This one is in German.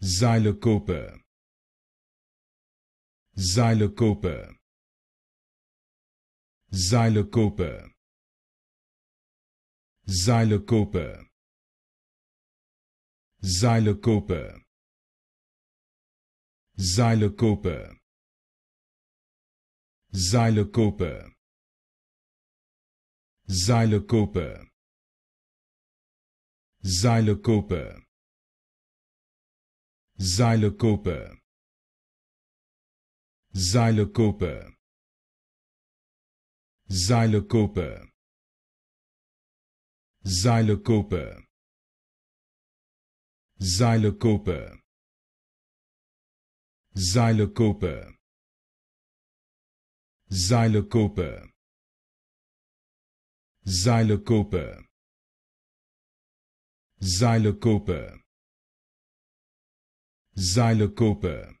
Seilkoper Seilkoper Seilkoper Seilkoper Seilkoper Seilkoper Seilkoper Seilkoper Seilkoper Seile kopen. Seile kopen. Seile kopen. Seile kopen. Seile kopen. Seile kopen. Seile kopen. Seile kopen. Seile kopen. Xylocopa